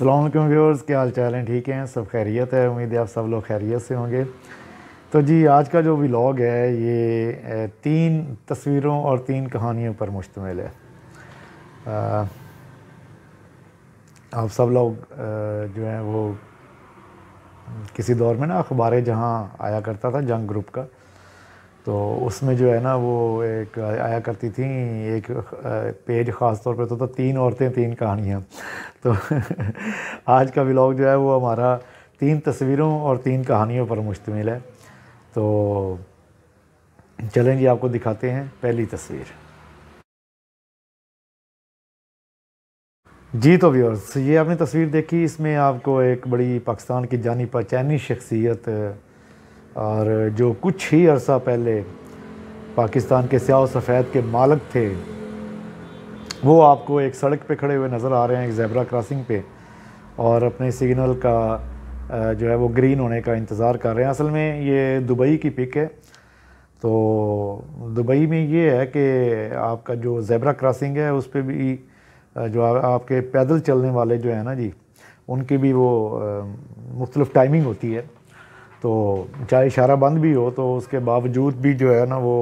सलामकुम व्यवर्स क्या हाल चाल हैं ठीक हैं सब खैरियत है उम्मीद है आप सब लोग खैरियत से होंगे तो जी आज का जो व्लॉग है ये तीन तस्वीरों और तीन कहानियों पर मुश्तमिल है आ, आप सब लोग जो हैं वो किसी दौर में ना अखबार जहाँ आया करता था जंग ग्रुप का तो उसमें जो है ना वो एक आया करती थी एक पेज ख़ास तौर पे तो, तो तीन औरतें तीन कहानियाँ तो आज का व्लॉग जो है वो हमारा तीन तस्वीरों और तीन कहानियों पर मुश्तमिल है तो चलें जी आपको दिखाते हैं पहली तस्वीर जी तो व्यूअर्स ये आपने तस्वीर देखी इसमें आपको एक बड़ी पाकिस्तान की जानी पहचानी शख्सियत और जो कुछ ही अरसा पहले पाकिस्तान के स्याह सफ़ेद के मालक थे वो आपको एक सड़क पे खड़े हुए नज़र आ रहे हैं एक जैबरा क्रॉसिंग पे और अपने सिग्नल का जो है वो ग्रीन होने का इंतज़ार कर रहे हैं असल में ये दुबई की पिक है तो दुबई में ये है कि आपका जो जैबरा क्रॉसिंग है उस पर भी जो आपके पैदल चलने वाले जो है ना जी उनकी भी वो मुख्तलफ टाइमिंग होती है तो चाहे इशारा बंद भी हो तो उसके बावजूद भी जो है ना वो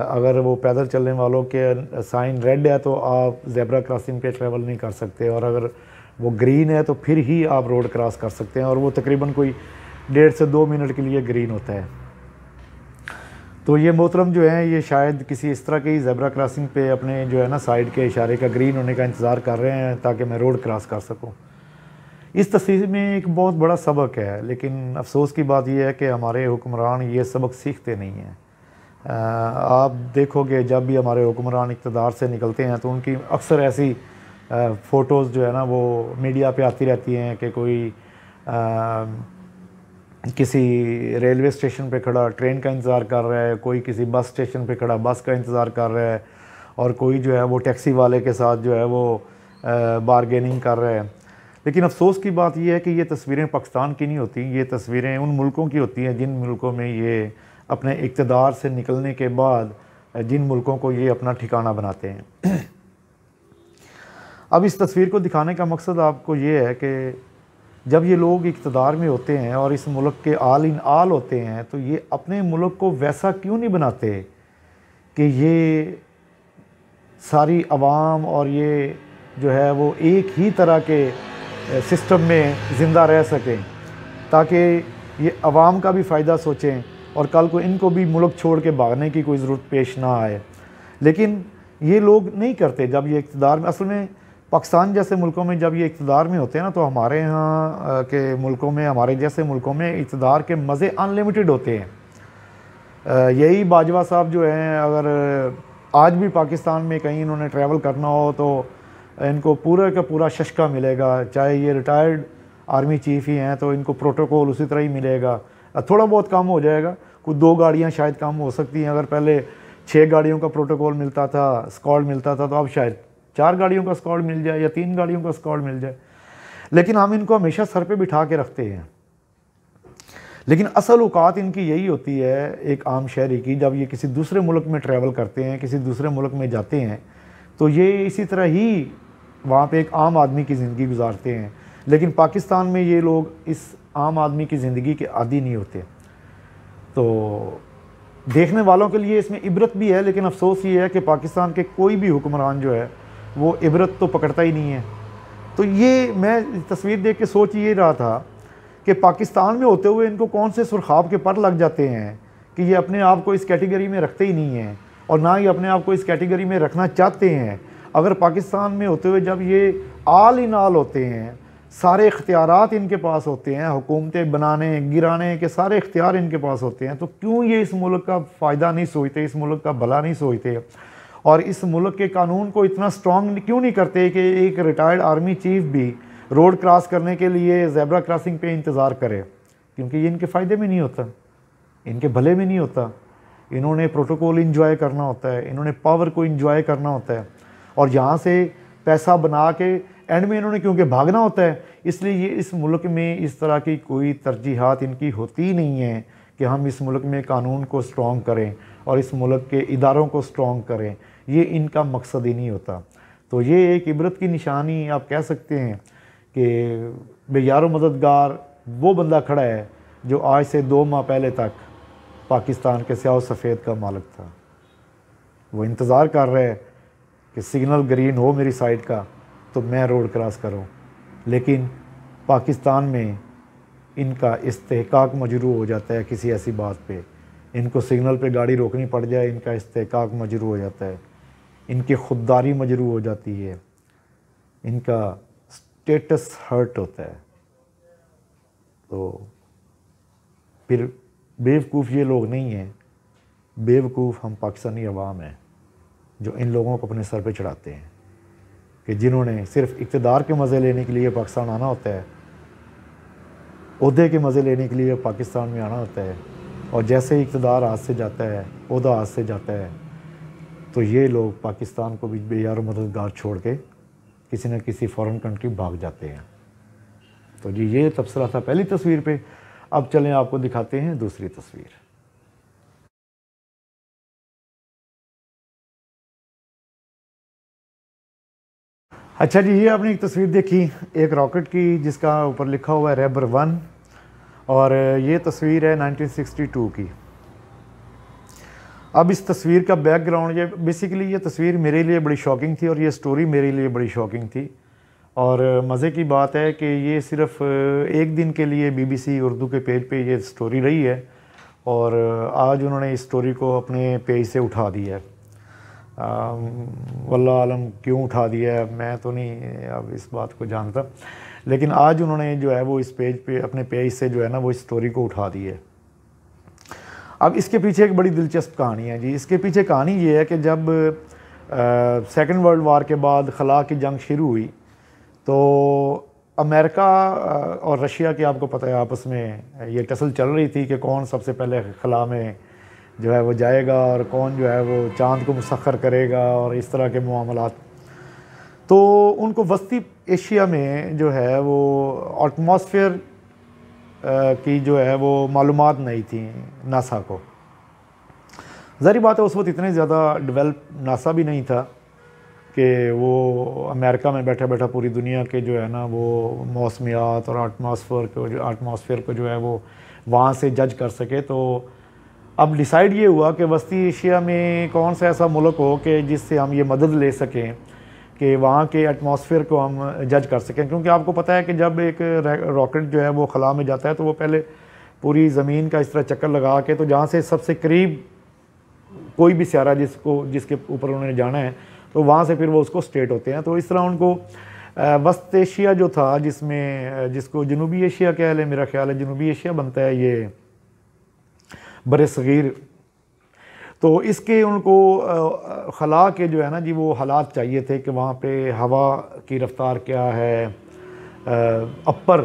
अगर वो पैदल चलने वालों के साइन रेड है तो आप जेबरा क्रॉसिंग पे ट्रैवल नहीं कर सकते और अगर वो ग्रीन है तो फिर ही आप रोड क्रॉस कर सकते हैं और वो तकरीबन कोई डेढ़ से दो मिनट के लिए ग्रीन होता है तो ये मोहतरम जो है ये शायद किसी इस तरह के जेबरा क्रॉसिंग पे अपने जो है ना साइड के इशारे का ग्रीन होने का इंतज़ार कर रहे हैं ताकि मैं रोड क्रॉस कर सकूँ इस तस्वीर में एक बहुत बड़ा सबक है लेकिन अफसोस की बात यह है कि हमारे हुक्मरान ये सबक सीखते नहीं हैं आप देखोगे जब भी हमारे हुक्मरान इकतदार से निकलते हैं तो उनकी अक्सर ऐसी फ़ोटोज़ जो है ना वो मीडिया पे आती रहती हैं कि कोई आ, किसी रेलवे स्टेशन पे खड़ा ट्रेन का इंतज़ार कर रहा है कोई किसी बस स्टेशन पे खड़ा बस का इंतज़ार कर रहा है और कोई जो है वो टैक्सी वाले के साथ जो है वो बारगेनिंग कर रहा है लेकिन अफसोस की बात यह है कि ये तस्वीरें पाकिस्तान की नहीं होती ये तस्वीरें उन मुल्कों की होती हैं जिन मुल्कों में ये अपने इकतदार से निकलने के बाद जिन मुल्कों को ये अपना ठिकाना बनाते हैं अब इस तस्वीर को दिखाने का मकसद आपको ये है कि जब ये लोग इकतदार में होते हैं और इस मुल्क के आल इन आल होते हैं तो ये अपने मुल्क को वैसा क्यों नहीं बनाते कि ये सारी आवाम और ये जो है वो एक ही तरह के सिस्टम में ज़िंदा रह सकें ताकि ये आवाम का भी फ़ायदा सोचें और कल को इनको भी मुल्क छोड़ के भागने की कोई ज़रूरत पेश ना आए लेकिन ये लोग नहीं करते जब ये इकतदार में असल में पाकिस्तान जैसे मुल्कों में जब ये इकतदार में होते हैं ना तो हमारे यहाँ के मुल्कों में हमारे जैसे मुल्कों में इकतदार के मज़े अनलिमिटेड होते हैं यही बाजवा साहब जो हैं अगर आज भी पाकिस्तान में कहीं इन्होंने ट्रैवल करना हो तो इनको पूरा का पूरा शशका मिलेगा चाहे ये रिटायर्ड आर्मी चीफ ही हैं तो इनको प्रोटोकॉल उसी तरह ही मिलेगा थोड़ा बहुत काम हो जाएगा कुछ दो गाड़ियाँ शायद काम हो सकती हैं अगर पहले छः गाड़ियों का प्रोटोकॉल मिलता था स्कॉड मिलता था तो अब शायद चार गाड़ियों का स्कॉड मिल जाए या तीन गाड़ियों का स्कॉड मिल जाए लेकिन हम इनको हमेशा सर पे बिठा के रखते हैं लेकिन असल अवकात इनकी यही होती है एक आम शहरी की जब ये किसी दूसरे मुल्क में ट्रैवल करते हैं किसी दूसरे मुल्क में जाते हैं तो ये इसी तरह ही वहाँ पे एक आम आदमी की ज़िंदगी गुजारते हैं लेकिन पाकिस्तान में ये लोग इस आम आदमी की ज़िंदगी के आदि नहीं होते तो देखने वालों के लिए इसमें इबरत भी है लेकिन अफसोस ये है कि पाकिस्तान के कोई भी हुक्मरान जो है वो इबरत तो पकड़ता ही नहीं है तो ये मैं तस्वीर देख के सोच ये रहा था कि पाकिस्तान में होते हुए इनको कौन से सुरखाब के पर लग जाते हैं कि ये अपने आप को इस कैटेगरी में रखते ही नहीं हैं और ना ही अपने आप को इस कैटेगरी में रखना चाहते हैं अगर पाकिस्तान में होते हुए जब ये आल इन आल होते हैं सारे इख्तियार इनके पास होते हैं हुकूमतें बनाने गिराने के सारे इख्तियार इनके पास होते हैं तो क्यों ये इस मुल्क का फ़ायदा नहीं सोचते इस मुल्क का भला नहीं सोचते और इस मुल्क के कानून को इतना स्ट्रॉन्ग क्यों नहीं करते कि एक रिटायर्ड आर्मी चीफ भी रोड क्रॉस करने के लिए जैबरा क्रॉसिंग पे इंतज़ार करे क्योंकि ये इनके फ़ायदे में नहीं होता इनके भले में नहीं होता इन्होंने प्रोटोकॉल इंजॉय करना होता है इन्होंने पावर को इंजॉय करना होता है और यहाँ से पैसा बना के एंड में इन्होंने क्योंकि भागना होता है इसलिए ये इस मुल्क में इस तरह की कोई तरजीहत इनकी होती नहीं है कि हम इस मुल्क में कानून को स्ट्रॉन्ग करें और इस मुल्क के इदारों को स्ट्रॉन्ग करें ये इनका मकसद ही नहीं होता तो ये एक इबरत की निशानी आप कह सकते हैं कि बेयारो मददगार वो बंदा खड़ा है जो आज से दो माह पहले तक पाकिस्तान के स्याह सफ़ेद का मालिक था वो इंतज़ार कर रहे हैं कि सिग्नल ग्रीन हो मेरी साइड का तो मैं रोड क्रॉस करूँ लेकिन पाकिस्तान में इनका इस्तेकाक मजरू हो जाता है किसी ऐसी बात पे इनको सिग्नल पे गाड़ी रोकनी पड़ जाए इनका इस्तेकाक मजरू हो जाता है इनकी खुददारी मजरू हो जाती है इनका स्टेटस हर्ट होता है तो फिर बेवकूफ़ ये लोग नहीं हैं बेवकूफ़ हम पाकिस्तानी अवाम हैं जो इन लोगों को अपने सर पे चढ़ाते हैं कि जिन्होंने सिर्फ इकतदार के मज़े लेने के लिए पाकिस्तान आना होता है अहदे के मज़े लेने के लिए पाकिस्तान में आना होता है और जैसे ही इकतदार हाथ से जाता है अहदा हाथ से जाता है तो ये लोग पाकिस्तान को भी बेयार मददगार छोड़ के किसी न किसी फॉरेन कंट्री भाग जाते हैं तो जी ये तबसरा था पहली तस्वीर पे अब चलें आपको दिखाते हैं दूसरी तस्वीर अच्छा जी ये आपने एक तस्वीर देखी एक रॉकेट की जिसका ऊपर लिखा हुआ है रेबर वन और ये तस्वीर है 1962 की अब इस तस्वीर का बैकग्राउंड ये बेसिकली ये तस्वीर मेरे लिए बड़ी शॉकिंग थी और ये स्टोरी मेरे लिए बड़ी शॉकिंग थी और मज़े की बात है कि ये सिर्फ एक दिन के लिए बीबीसी उर्दू के पेज पे ये स्टोरी रही है और आज उन्होंने इस स्टोरी को अपने पेज से उठा दिया है वल्ला आलम क्यों उठा दिया है मैं तो नहीं अब इस बात को जानता लेकिन आज उन्होंने जो है वो इस पेज पे अपने पेज से जो है ना वो इस स्टोरी को उठा दी है अब इसके पीछे एक बड़ी दिलचस्प कहानी है जी इसके पीछे कहानी ये है कि जब सेकेंड वर्ल्ड वार के बाद खला की जंग शुरू हुई तो अमेरिका और रशिया की आपको पता है आपस में ये टसल चल रही थी कि कौन सबसे पहले खला में जो है वो जाएगा और कौन जो है वो चांद को मुसखर करेगा और इस तरह के मामला तो उनको वस्ती एशिया में जो है वो एटमॉस्फेयर की जो है वो मालूम नहीं थी नासा को ज़ाहिर बात है उस वक्त इतने ज़्यादा डेवलप नासा भी नहीं था कि वो अमेरिका में बैठा बैठा पूरी दुनिया के जो है ना वो मौसमियात और आटमासफेयर को जो आटमासफेयर को जो है वो वहाँ से जज कर सके तो अब डिसाइड ये हुआ कि वस्ती एशिया में कौन सा ऐसा मुल्क हो कि जिससे हम ये मदद ले सकें कि वहाँ के एटमॉस्फेयर को हम जज कर सकें क्योंकि आपको पता है कि जब एक रॉकेट जो है वो खला में जाता है तो वो पहले पूरी ज़मीन का इस तरह चक्कर लगा के तो जहाँ से सबसे करीब कोई भी स्यारा जिसको जिसके ऊपर उन्होंने जाना है तो वहाँ से फिर वो उसको स्टेट होते हैं तो इस तरह उनको वस्त एशिया जो था जिसमें जिसको जनूबी एशिया क्या है मेरा ख्याल है जनूबी एशिया बनता है ये बर सग़ीर तो इसके उनको खला के जो है ना जी वो हालात चाहिए थे कि वहाँ पे हवा की रफ़्तार क्या है अपर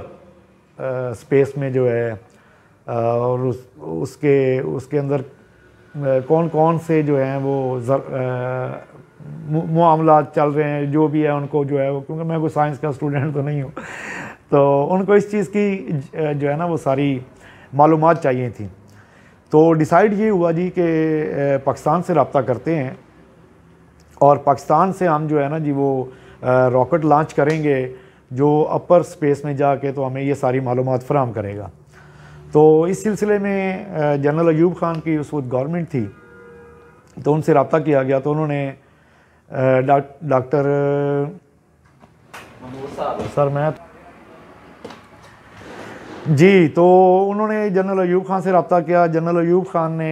स्पेस में जो है और उस उसके उसके अंदर कौन कौन से जो हैं वो मामला चल रहे हैं जो भी है उनको जो है वो क्योंकि मैं कोई साइंस का स्टूडेंट तो नहीं हूँ तो उनको इस चीज़ की जो है ना वो सारी मालूम चाहिए थी तो डिसाइड ये हुआ जी कि पाकिस्तान से रबता करते हैं और पाकिस्तान से हम जो है ना जी वो रॉकेट लॉन्च करेंगे जो अपर स्पेस में जाके तो हमें ये सारी मालूम फ्राहम करेगा तो इस सिलसिले में जनरल अयूब ख़ान की उस वक्त गवर्नमेंट थी तो उनसे रबता किया गया तो उन्होंने डॉक्टर डा, सर मैं जी तो उन्होंने जनरल अयूब खान से रबता किया जनरल अयूब खान ने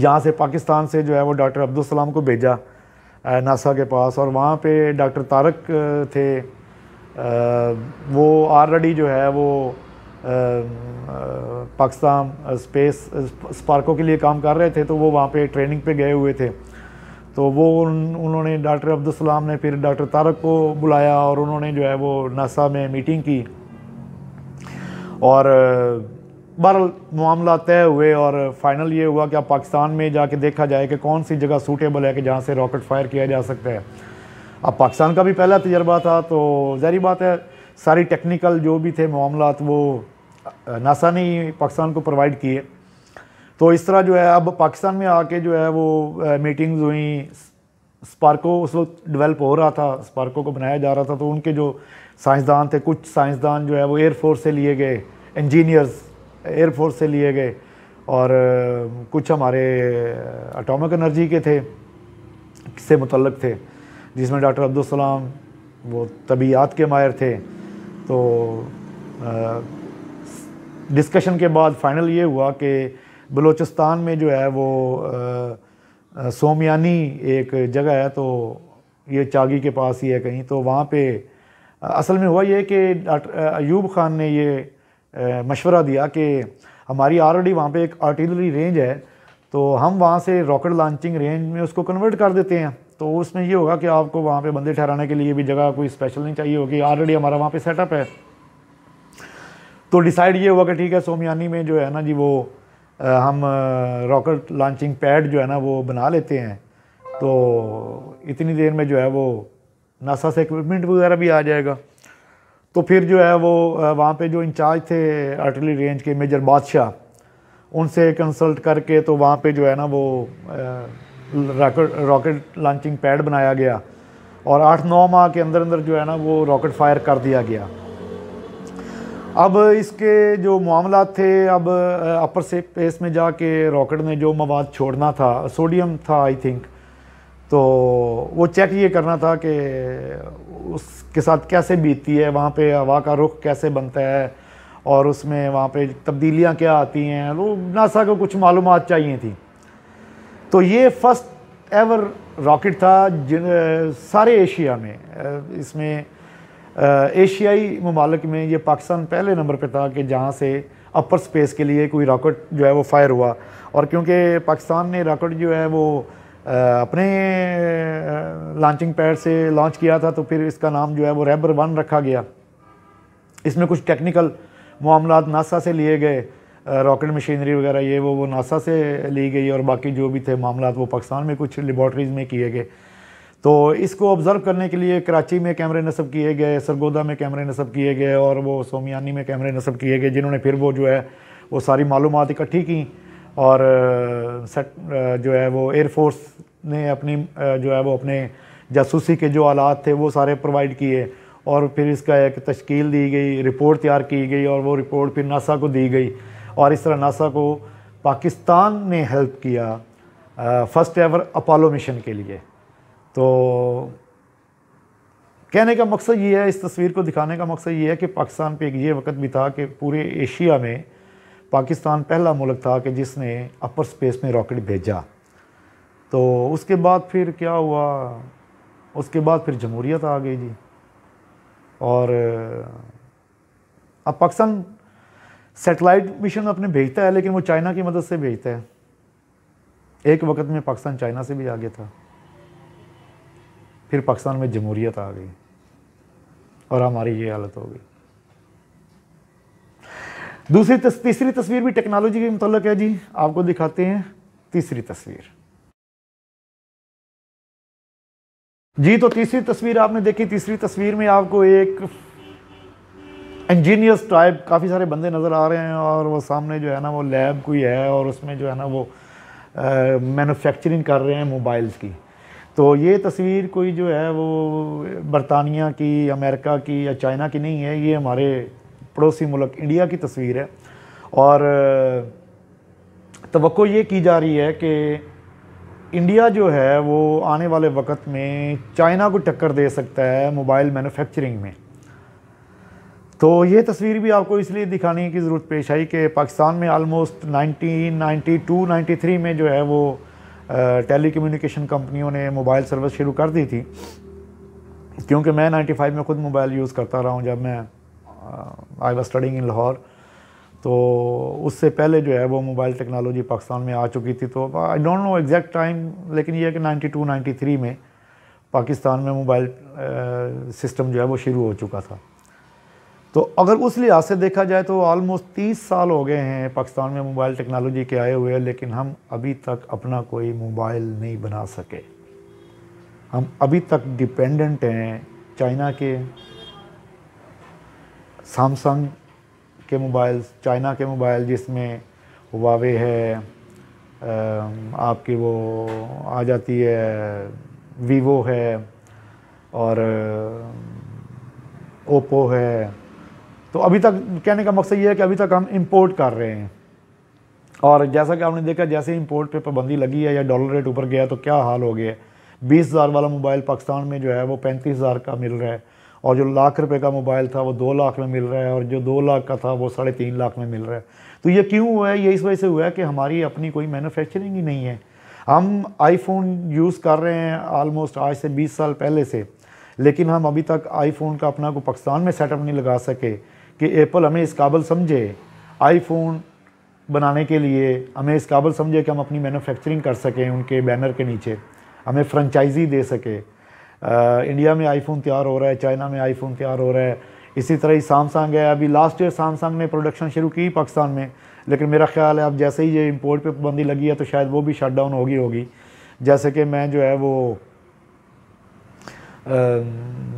यहाँ से पाकिस्तान से जो है वो डॉक्टर अब्दुलसलाम को भेजा नासा के पास और वहाँ पे डॉक्टर तारक थे वो ऑलरेडी जो है वो पाकिस्तान स्पेस स्पार्को के लिए काम कर रहे थे तो वो वहाँ पे ट्रेनिंग पे गए हुए थे तो वो उन, उन्होंने डॉक्टर अब्दुलसलाम ने फिर डॉक्टर तारक को बुलाया और उन्होंने जो है वो नासा में मीटिंग की और बहर मामला तय हुए और फाइनल ये हुआ कि अब पाकिस्तान में जाके देखा जाए कि कौन सी जगह सूटेबल है कि जहाँ से रॉकेट फायर किया जा सकता है अब पाकिस्तान का भी पहला तजर्बा था तो जहरी बात है सारी टेक्निकल जो भी थे मामला वो नासा ने ही पाकिस्तान को प्रोवाइड किए तो इस तरह जो है अब पाकिस्तान में आके जो है वो मीटिंग्स हुई स्पार्को उस वक्त डिवेल्प हो रहा था स्पार्को को बनाया जा रहा था तो उनके जो साइंसदान थे कुछ साइंसदान जो है वो एयरफोर्स से लिए गए इंजीनियर्स एयरफोर्स से लिए गए और कुछ हमारे अटोमिक एनर्जी के थे से मुतलक थे जिसमें डॉक्टर अब्दुलसलाम वो तबीयात के मायर थे तो डिस्कशन के बाद फाइनल ये हुआ कि बलूचिस्तान में जो है वो सोमयानी एक जगह है तो ये चागी के पास ही है कहीं तो वहाँ पे असल में हुआ ये कि अयूब ख़ान ने ये मशवरा दिया कि हमारी ऑलरेडी वहाँ पे एक आर्टिलरी रेंज है तो हम वहाँ से रॉकेट लॉन्चिंग रेंज में उसको कन्वर्ट कर देते हैं तो उसमें ये होगा कि आपको वहाँ पे बंदे ठहराने के लिए भी जगह कोई स्पेशल नहीं चाहिए होगी ऑलरेडी हमारा वहाँ पे सेटअप है तो डिसाइड ये हुआ कि ठीक है सोमयानी में जो है ना जी वो हम रॉकेट लॉन्चिंग पैड जो है ना वो बना लेते हैं तो इतनी देर में जो है वो नासा से इक्विपमेंट वगैरह भी आ जाएगा तो फिर जो है वो वहाँ पे जो इंचार्ज थे अटली रेंज के मेजर बादशाह उनसे कंसल्ट करके तो वहाँ पे जो है ना वो रॉकेट रॉकेट लॉन्चिंग पैड बनाया गया और आठ नौ माह के अंदर अंदर जो है ना वो रॉकेट फायर कर दिया गया अब इसके जो मामला थे अब अपर पेस में जाके रॉकेट ने जो मवाद छोड़ना था सोडियम था आई थिंक तो वो चेक ये करना था कि उसके साथ कैसे बीतती है वहाँ पे हवा का रुख कैसे बनता है और उसमें वहाँ पे तब्दीलियाँ क्या आती हैं वो नासा को कुछ मालूम चाहिए थी तो ये फर्स्ट एवर रॉकेट था जिन सारे एशिया में इसमें एशियाई ममालक में ये पाकिस्तान पहले नंबर पे था कि जहाँ से अपर स्पेस के लिए कोई रॉकेट जो है वो फायर हुआ और क्योंकि पाकिस्तान ने रॉकेट जो है वो अपने लॉन्चिंग पैड से लॉन्च किया था तो फिर इसका नाम जो है वो रैबर वन रखा गया इसमें कुछ टेक्निकल मामला नासा से लिए गए रॉकेट मशीनरी वगैरह ये वो वो नासा से ली गई और बाकी जो भी थे मामला वो पाकिस्तान में कुछ लेबॉर्ट्रीज़ में किए गए तो इसको ऑब्ज़र्व करने के लिए कराची में कैमरे नस्ब किए गए सरगोदा में कैमरे नस्ब किए गए और वो सोमियानी में कैमरे नस्ब किए गए जिन्होंने फिर वो जो है वो सारी मालूम इकट्ठी की और जो है वो एयरफोर्स ने अपनी जो है वो अपने जासूसी के जो आलात थे वो सारे प्रोवाइड किए और फिर इसका एक तश्कील दी गई रिपोर्ट तैयार की गई और वो रिपोर्ट फिर नासा को दी गई और इस तरह नासा को पाकिस्तान ने हेल्प किया फ़र्स्ट एवर अपोलो मिशन के लिए तो कहने का मकसद ये है इस तस्वीर को दिखाने का मकसद ये है कि पाकिस्तान पे एक ये वक्त भी था कि पूरे एशिया में पाकिस्तान पहला मुल्क था कि जिसने अपर स्पेस में रॉकेट भेजा तो उसके बाद फिर क्या हुआ उसके बाद फिर जमहूरियत आ गई जी और अब पाकिस्तान सेटेलाइट मिशन अपने भेजता है लेकिन वो चाइना की मदद से भेजता है एक वक्त में पाकिस्तान चाइना से भी आगे था फिर पाकिस्तान में जमहूरियत आ गई और हमारी ये हालत हो गई दूसरी तस, तीसरी तस्वीर भी टेक्नोलॉजी के मतलब है जी आपको दिखाते हैं तीसरी तस्वीर जी तो तीसरी तस्वीर आपने देखी तीसरी तस्वीर में आपको एक इंजीनियर्स टाइप काफ़ी सारे बंदे नज़र आ रहे हैं और वो सामने जो है ना वो लैब कोई है और उसमें जो है ना वो मैन्युफैक्चरिंग कर रहे हैं मोबाइल्स की तो ये तस्वीर कोई जो है वो बरतानिया की अमेरिका की या चाइना की नहीं है ये हमारे पड़ोसी मुल्क इंडिया की तस्वीर है और तो ये की जा रही है कि इंडिया जो है वो आने वाले वक्त में चाइना को टक्कर दे सकता है मोबाइल मैन्युफैक्चरिंग में तो ये तस्वीर भी आपको इसलिए दिखाने की ज़रूरत पेश आई कि पाकिस्तान में आलमोस्ट 1992 93 में जो है वो टेली कम्यूनिकेशन कंपनियों ने मोबाइल सर्विस शुरू कर दी थी क्योंकि मैं 95 में ख़ुद मोबाइल यूज़ करता रहा हूँ जब मैं I was studying in Lahore तो उससे पहले जो है वो मोबाइल टेक्नोलॉजी पाकिस्तान में आ चुकी थी तो I don't know exact time लेकिन ये है कि 92 93 में पाकिस्तान में मोबाइल सिस्टम जो है वो शुरू हो चुका था तो अगर उस लिहाज से देखा जाए तो ऑलमोस्ट तीस साल हो गए हैं पाकिस्तान में मोबाइल टेक्नोलॉजी के आए हुए लेकिन हम अभी तक अपना कोई मोबाइल नहीं बना सके हम अभी तक डिपेंडेंट हैं चाइना के सैमसंग के मोबाइल चाइना के मोबाइल जिसमें वावे है आपकी वो आ जाती है वीवो है और ओप्पो है तो अभी तक कहने का मकसद ये है कि अभी तक हम इंपोर्ट कर रहे हैं और जैसा कि आपने देखा जैसे इंपोर्ट पे पाबंदी लगी है या डॉलर रेट ऊपर गया तो क्या हाल हो गया बीस हज़ार वाला मोबाइल पाकिस्तान में जो है वो पैंतीस हज़ार का मिल रहा है और जो लाख रुपए का मोबाइल था वो दो लाख में मिल रहा है और जो दो लाख का था वो साढ़े तीन लाख में मिल रहा है तो ये क्यों हुआ है ये इस वजह से हुआ है कि हमारी अपनी कोई मैनुफेक्चरिंग ही नहीं है हम आईफोन यूज़ कर रहे हैं आलमोस्ट आज से बीस साल पहले से लेकिन हम अभी तक आईफोन का अपना को पाकिस्तान में सेटअप नहीं लगा सके कि एप्पल हमें इस काबल समझे आईफोन बनाने के लिए हमें इस काबल समझे कि हम अपनी मैनुफेक्चरिंग कर सकें उनके बैनर के नीचे हमें फ्रेंचाइजी दे सके इंडिया में आईफोन तैयार हो रहा है चाइना में आईफोन तैयार हो रहा है इसी तरह ही सैमसंग है अभी लास्ट ईयर सैमसंग ने प्रोडक्शन शुरू की पाकिस्तान में लेकिन मेरा ख्याल है अब जैसे ही ये इम्पोर्ट पे पाबंदी लगी है तो शायद वो भी शट डाउन होगी होगी जैसे कि मैं जो है वो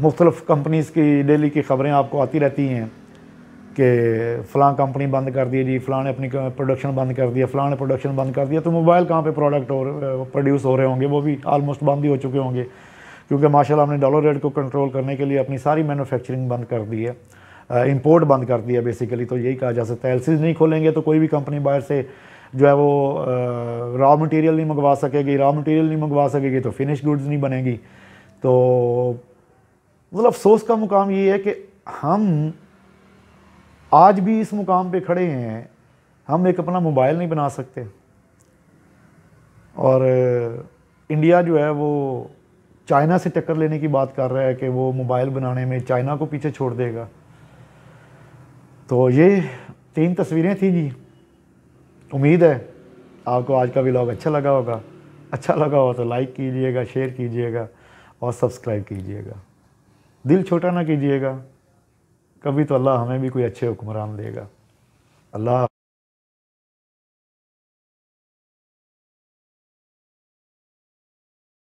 मुख्तलफ़ कंपनीज़ की डेली की ख़बरें आपको आती रहती हैं कि फ़लाँ कंपनी बंद कर दी जी फ़लाँ ने अपनी प्रोडक्शन बंद कर दिया फ़लाँ ने प्रोडक्शन बंद कर दिया तो मोबाइल कहाँ पर प्रोडक्ट हो प्रोड्यूस हो रहे होंगे वो भी आलमोस्ट बंद ही हो चुके होंगे क्योंकि माशाल्लाह हमने डॉलर रेट को कंट्रोल करने के लिए अपनी सारी मैन्युफैक्चरिंग बंद कर दी है इंपोर्ट uh, बंद कर दिया बेसिकली तो यही कहा जा सकता है एलसीज नहीं खोलेंगे तो कोई भी कंपनी बाहर से जो है वो रॉ uh, मटेरियल नहीं मंगवा सकेगी रॉ मटेरियल नहीं मंगवा सकेगी तो फिनिश गुड्स नहीं बनेगी तो मतलब अफसोस का मुकाम ये है कि हम आज भी इस मुकाम पे खड़े हैं हम एक अपना मोबाइल नहीं बना सकते और इंडिया uh, जो है वो चाइना से टक्कर लेने की बात कर रहा है कि वो मोबाइल बनाने में चाइना को पीछे छोड़ देगा तो ये तीन तस्वीरें थी जी उम्मीद है आपको आज का व्लॉग अच्छा लगा होगा अच्छा लगा हो तो लाइक कीजिएगा शेयर कीजिएगा और सब्सक्राइब कीजिएगा दिल छोटा ना कीजिएगा कभी तो अल्लाह हमें भी कोई अच्छे हुक्मरान देगा अल्लाह